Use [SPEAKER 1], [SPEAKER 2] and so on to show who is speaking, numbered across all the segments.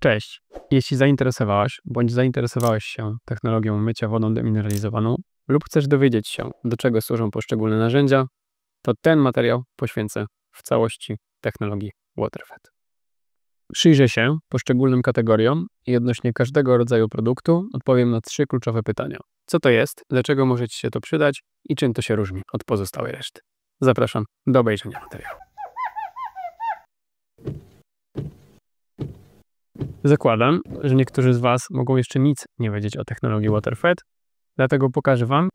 [SPEAKER 1] Cześć! Jeśli zainteresowałaś bądź zainteresowałeś się technologią mycia wodą demineralizowaną lub chcesz dowiedzieć się, do czego służą poszczególne narzędzia, to ten materiał poświęcę w całości technologii Waterfed. Przyjrzę się poszczególnym kategoriom i odnośnie każdego rodzaju produktu odpowiem na trzy kluczowe pytania. Co to jest, dlaczego może Ci się to przydać i czym to się różni od pozostałej reszty. Zapraszam do obejrzenia materiału. Zakładam, że niektórzy z Was mogą jeszcze nic nie wiedzieć o technologii WaterFed, dlatego pokażę Wam,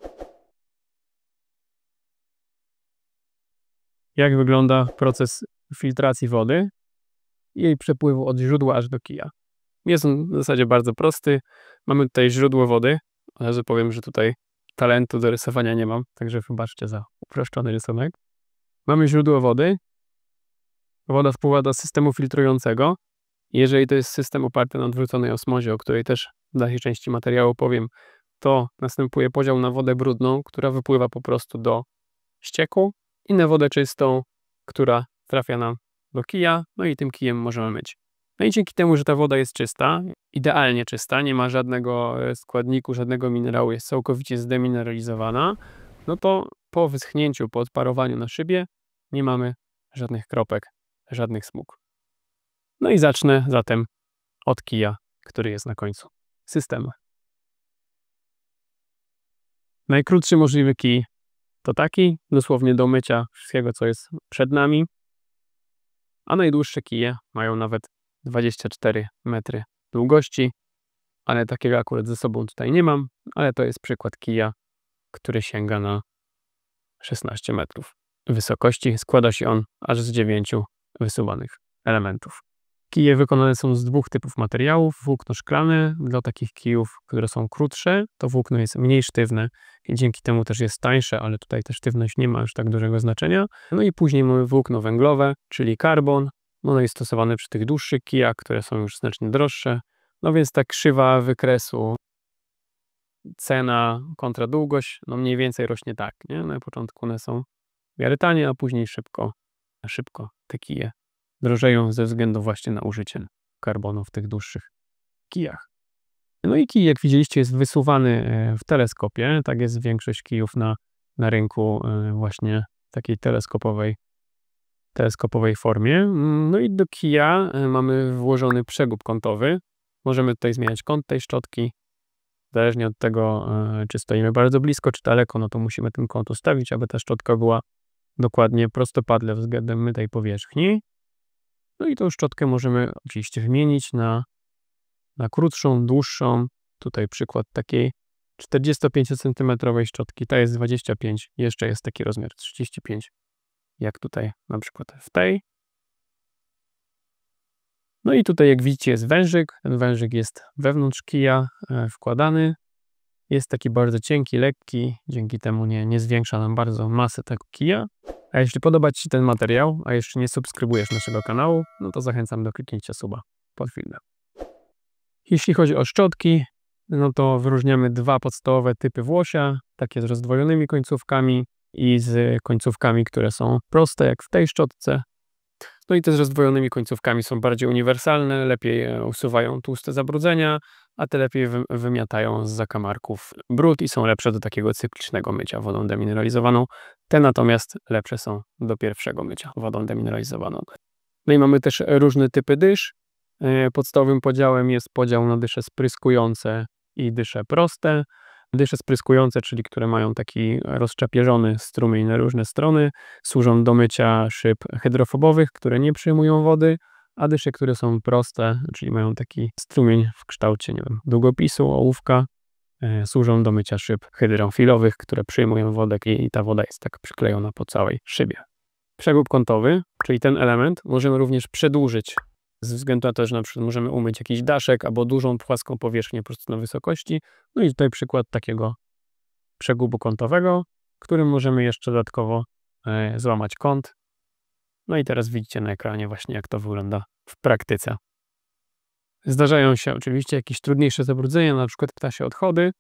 [SPEAKER 1] jak wygląda proces filtracji wody i jej przepływu od źródła aż do kija. Jest on w zasadzie bardzo prosty. Mamy tutaj źródło wody. Od razu powiem, że tutaj talentu do rysowania nie mam, także wybaczcie za uproszczony rysunek. Mamy źródło wody. Woda wpływa do systemu filtrującego, jeżeli to jest system oparty na odwróconej osmozie, o której też w dalszej części materiału powiem, to następuje podział na wodę brudną, która wypływa po prostu do ścieku i na wodę czystą, która trafia nam do kija, no i tym kijem możemy myć. No i dzięki temu, że ta woda jest czysta, idealnie czysta, nie ma żadnego e, składniku, żadnego minerału, jest całkowicie zdemineralizowana, no to po wyschnięciu, po odparowaniu na szybie nie mamy żadnych kropek, żadnych smug. No i zacznę zatem od kija, który jest na końcu systemu. Najkrótszy możliwy kij to taki, dosłownie do mycia wszystkiego, co jest przed nami, a najdłuższe kije mają nawet 24 metry długości, ale takiego akurat ze sobą tutaj nie mam, ale to jest przykład kija, który sięga na 16 metrów wysokości. Składa się on aż z 9 wysuwanych elementów. Kije wykonane są z dwóch typów materiałów. Włókno szklane dla takich kijów, które są krótsze, to włókno jest mniej sztywne i dzięki temu też jest tańsze, ale tutaj ta sztywność nie ma aż tak dużego znaczenia. No i później mamy włókno węglowe, czyli karbon. Ono jest stosowane przy tych dłuższych kijach, które są już znacznie droższe. No więc ta krzywa wykresu cena kontra długość, no mniej więcej rośnie tak, nie? Na początku one są w tanie, a później szybko, szybko te kije drożeją ze względu właśnie na użycie karbonu w tych dłuższych kijach. No i kij, jak widzieliście, jest wysuwany e, w teleskopie. Tak jest większość kijów na, na rynku e, właśnie takiej teleskopowej, teleskopowej formie. Mm, no i do kija e, mamy włożony przegub kątowy. Możemy tutaj zmieniać kąt tej szczotki. Zależnie od tego, czy stoimy bardzo blisko, czy daleko, no to musimy ten kąt ustawić, aby ta szczotka była dokładnie prostopadle względem tej powierzchni. No i tą szczotkę możemy oczywiście wymienić na, na krótszą, dłuższą. Tutaj przykład takiej 45 cm szczotki, ta jest 25, jeszcze jest taki rozmiar 35, jak tutaj na przykład w tej. No i tutaj jak widzicie jest wężyk, ten wężyk jest wewnątrz kija e, wkładany. Jest taki bardzo cienki, lekki, dzięki temu nie, nie zwiększa nam bardzo masę tego kija. A jeśli podoba Ci się ten materiał, a jeszcze nie subskrybujesz naszego kanału, no to zachęcam do kliknięcia suba pod filmem. Jeśli chodzi o szczotki, no to wyróżniamy dwa podstawowe typy włosia, takie z rozdwojonymi końcówkami i z końcówkami, które są proste, jak w tej szczotce. No i te z rozdwojonymi końcówkami są bardziej uniwersalne, lepiej e, usuwają tłuste zabrudzenia, a te lepiej wymiatają z zakamarków brud i są lepsze do takiego cyklicznego mycia wodą demineralizowaną. Te natomiast lepsze są do pierwszego mycia wodą demineralizowaną. No i mamy też różne typy dysz. E, podstawowym podziałem jest podział na dysze spryskujące i dysze proste. Dysze spryskujące, czyli które mają taki rozczapieżony strumień na różne strony, służą do mycia szyb hydrofobowych, które nie przyjmują wody a dysze, które są proste, czyli mają taki strumień w kształcie, nie wiem, długopisu, ołówka, e, służą do mycia szyb hydrofilowych, które przyjmują wodę i ta woda jest tak przyklejona po całej szybie. Przegub kątowy, czyli ten element, możemy również przedłużyć ze względu na to, że na przykład możemy umyć jakiś daszek albo dużą płaską powierzchnię po prostu na wysokości. No i tutaj przykład takiego przegubu kątowego, którym możemy jeszcze dodatkowo e, złamać kąt no i teraz widzicie na ekranie właśnie, jak to wygląda w praktyce. Zdarzają się oczywiście jakieś trudniejsze zabrudzenia, na przykład ptasie odchody.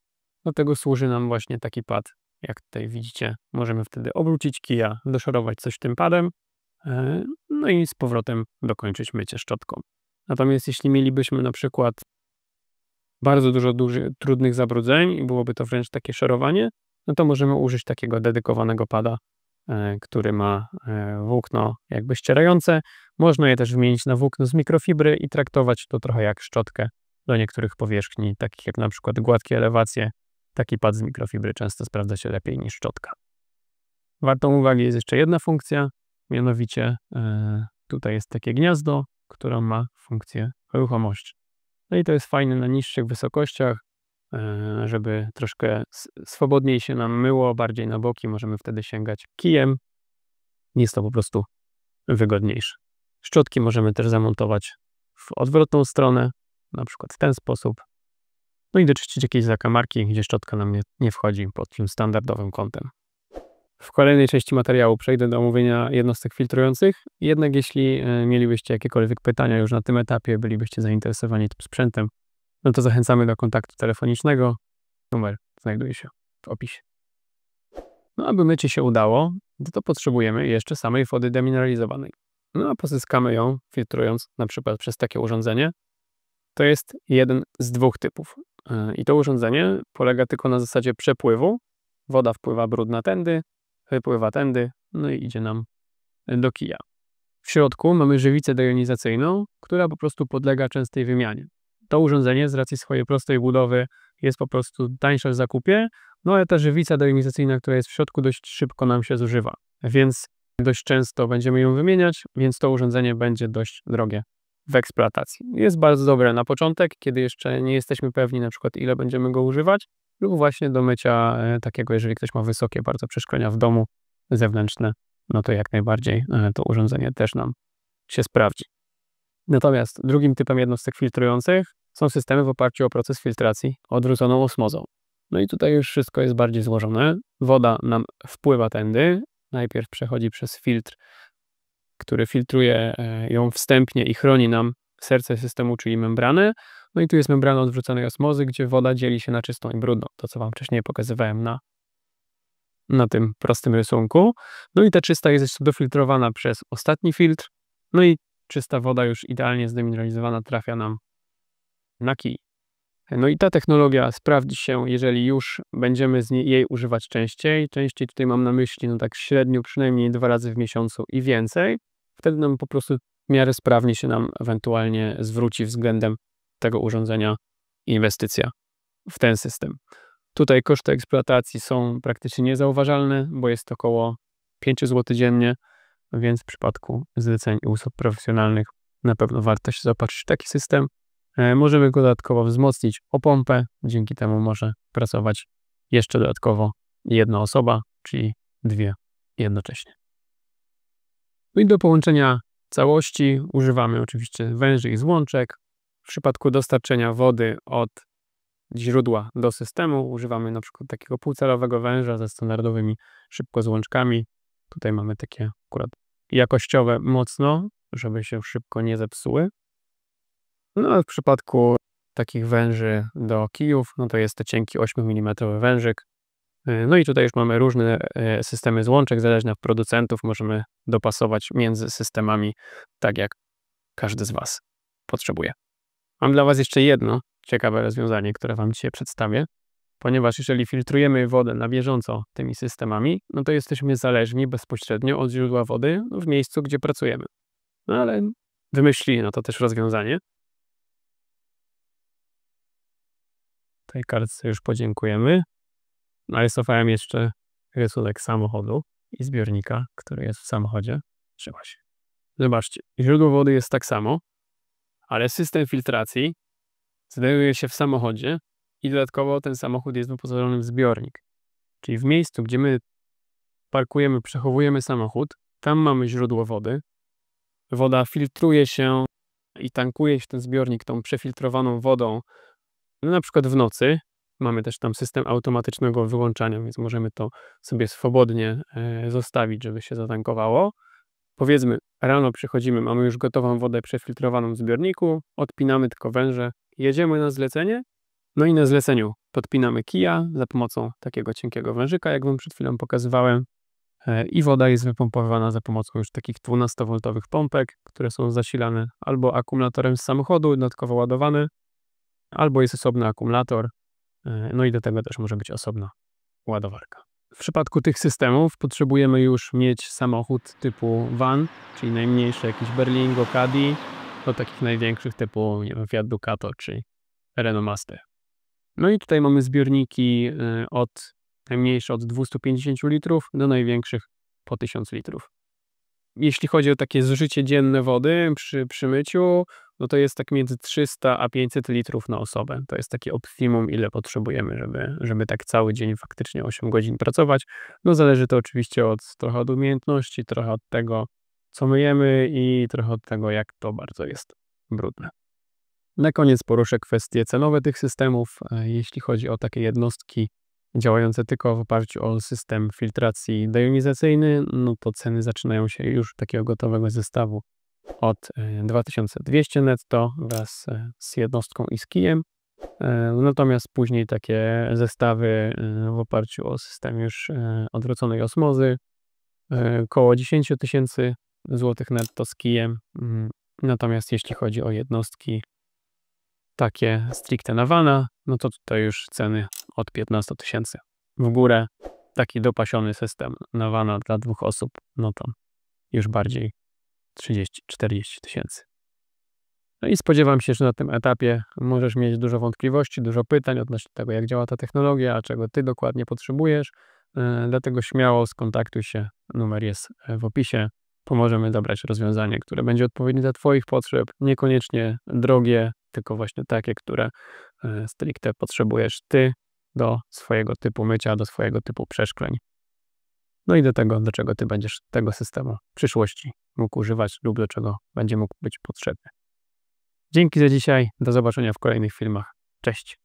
[SPEAKER 1] Do tego służy nam właśnie taki pad. Jak tutaj widzicie, możemy wtedy obrócić kija, doszorować coś tym padem, e, no i z powrotem dokończyć mycie szczotką. Natomiast jeśli mielibyśmy na przykład bardzo dużo duży, trudnych zabrudzeń i byłoby to wręcz takie szorowanie, no to możemy użyć takiego dedykowanego pada, E, który ma e, włókno jakby ścierające. Można je też wymienić na włókno z mikrofibry i traktować to trochę jak szczotkę do niektórych powierzchni, takich jak na przykład gładkie elewacje. Taki pad z mikrofibry często sprawdza się lepiej niż szczotka. Wartą uwagi jest jeszcze jedna funkcja, mianowicie e, tutaj jest takie gniazdo, które ma funkcję ruchomości. No i to jest fajne na niższych wysokościach, E, żeby troszkę swobodniej się nam myło, bardziej na boki, możemy wtedy sięgać kijem. Jest to po prostu wygodniejsze. Szczotki możemy też zamontować w odwrotną stronę, na przykład w ten sposób. No i doczyścić jakieś zakamarki, gdzie szczotka nam nie, nie wchodzi pod tym standardowym kątem. W kolejnej części materiału przejdę do omówienia jednostek filtrujących. Jednak jeśli e, mielibyście jakiekolwiek pytania już na tym etapie, bylibyście zainteresowani tym sprzętem, no to zachęcamy do kontaktu telefonicznego. Numer znajduje się w opisie. No aby mycie się udało, no to potrzebujemy jeszcze samej wody demineralizowanej. No a pozyskamy ją filtrując na przykład przez takie urządzenie. To jest jeden z dwóch typów. E, I to urządzenie polega tylko na zasadzie przepływu. Woda wpływa brudna tędy, wypływa tędy, no i idzie nam do kija. W środku mamy żywicę dejonizacyjną, która po prostu podlega częstej wymianie to urządzenie z racji swojej prostej budowy jest po prostu tańsze w zakupie, no ale ta żywica deimizacyjna, która jest w środku, dość szybko nam się zużywa, więc dość często będziemy ją wymieniać, więc to urządzenie będzie dość drogie w eksploatacji. Jest bardzo dobre na początek, kiedy jeszcze nie jesteśmy pewni na przykład ile będziemy go używać, lub właśnie do mycia e, takiego, jeżeli ktoś ma wysokie bardzo przeszkolenia w domu zewnętrzne, no to jak najbardziej e, to urządzenie też nam się sprawdzi. Natomiast drugim typem jednostek filtrujących są systemy w oparciu o proces filtracji odwróconą osmozą. No i tutaj już wszystko jest bardziej złożone. Woda nam wpływa tędy, najpierw przechodzi przez filtr, który filtruje e, ją wstępnie i chroni nam serce systemu, czyli membranę. No i tu jest membrana odwróconej osmozy, gdzie woda dzieli się na czystą i brudną. To, co Wam wcześniej pokazywałem na, na tym prostym rysunku. No i ta czysta jest jeszcze dofiltrowana przez ostatni filtr. No i czysta woda już idealnie zdemineralizowana trafia nam na kij. No i ta technologia sprawdzi się, jeżeli już będziemy z niej, jej używać częściej. Częściej tutaj mam na myśli, no tak średnio przynajmniej dwa razy w miesiącu i więcej. Wtedy nam po prostu w miarę sprawnie się nam ewentualnie zwróci względem tego urządzenia inwestycja w ten system. Tutaj koszty eksploatacji są praktycznie niezauważalne, bo jest to około 5 zł dziennie, więc w przypadku zleceń i usług profesjonalnych na pewno warto się zaopatrzyć w taki system. E, możemy go dodatkowo wzmocnić o pompę, dzięki temu może pracować jeszcze dodatkowo jedna osoba, czyli dwie jednocześnie. No i do połączenia całości używamy oczywiście węży i złączek. W przypadku dostarczenia wody od źródła do systemu używamy na przykład takiego półcelowego węża ze standardowymi szybko złączkami. Tutaj mamy takie akurat jakościowe mocno, żeby się szybko nie zepsuły. No w przypadku takich węży do kijów, no to jest to cienki 8 mm wężyk. Y, no i tutaj już mamy różne y, systemy złączek, zależne od producentów, możemy dopasować między systemami tak jak każdy z Was potrzebuje. Mam dla Was jeszcze jedno ciekawe rozwiązanie, które Wam dzisiaj przedstawię, ponieważ jeżeli filtrujemy wodę na bieżąco tymi systemami, no to jesteśmy zależni bezpośrednio od źródła wody w miejscu, gdzie pracujemy. No ale wymyślili na to też rozwiązanie, Tej kartce już podziękujemy. Narysowałem no, jeszcze rysunek samochodu i zbiornika, który jest w samochodzie. Trzyma się. Zobaczcie, źródło wody jest tak samo, ale system filtracji znajduje się w samochodzie i dodatkowo ten samochód jest wyposażony w zbiornik. Czyli w miejscu, gdzie my parkujemy, przechowujemy samochód, tam mamy źródło wody. Woda filtruje się i tankuje się ten zbiornik tą przefiltrowaną wodą no, na przykład w nocy mamy też tam system automatycznego wyłączania, więc możemy to sobie swobodnie e, zostawić, żeby się zatankowało. Powiedzmy, rano przychodzimy, mamy już gotową wodę przefiltrowaną w zbiorniku, odpinamy tylko węże, jedziemy na zlecenie. No i na zleceniu podpinamy kija za pomocą takiego cienkiego wężyka, jak wam przed chwilą pokazywałem. E, I woda jest wypompowywana za pomocą już takich 12-woltowych pompek, które są zasilane albo akumulatorem z samochodu, dodatkowo ładowane, albo jest osobny akumulator, e, no i do tego też może być osobna ładowarka. W przypadku tych systemów potrzebujemy już mieć samochód typu van, czyli najmniejsze jakieś Berlingo, Caddy, do takich największych typu nie wiem, Fiat Ducato czy Renault Master. No i tutaj mamy zbiorniki e, od najmniejsze od 250 litrów do największych po 1000 litrów jeśli chodzi o takie zużycie dzienne wody przy, przy myciu, no to jest tak między 300 a 500 litrów na osobę. To jest takie optimum, ile potrzebujemy, żeby, żeby tak cały dzień faktycznie 8 godzin pracować. No zależy to oczywiście od trochę od umiejętności, trochę od tego, co myjemy i trochę od tego, jak to bardzo jest brudne. Na koniec poruszę kwestie cenowe tych systemów. E, jeśli chodzi o takie jednostki działające tylko w oparciu o system filtracji dejonizacyjny, no to ceny zaczynają się już takiego gotowego zestawu od 2200 e, netto wraz e, z jednostką i z kijem. E, natomiast później takie zestawy w oparciu o system już odwróconej osmozy około 10 tysięcy złotych netto z kijem. Mm, natomiast jeśli chodzi o jednostki takie stricte na wana, no to tutaj już ceny od 15 tysięcy w górę. Taki dopasiony system Nawana dla dwóch osób, no to już bardziej 30-40 tysięcy. No i spodziewam się, że na tym etapie możesz mieć dużo wątpliwości, dużo pytań odnośnie tego, jak działa ta technologia, a czego ty dokładnie potrzebujesz. E, dlatego śmiało skontaktuj się, numer jest e, w opisie. Pomożemy dobrać rozwiązanie, które będzie odpowiednie dla Twoich potrzeb, niekoniecznie drogie, tylko właśnie takie, które e, stricte potrzebujesz Ty do swojego typu mycia, do swojego typu przeszkleń. No i do tego, do czego ty będziesz tego systemu w przyszłości mógł używać lub do czego będzie mógł być potrzebny. Dzięki za dzisiaj. Do zobaczenia w kolejnych filmach. Cześć.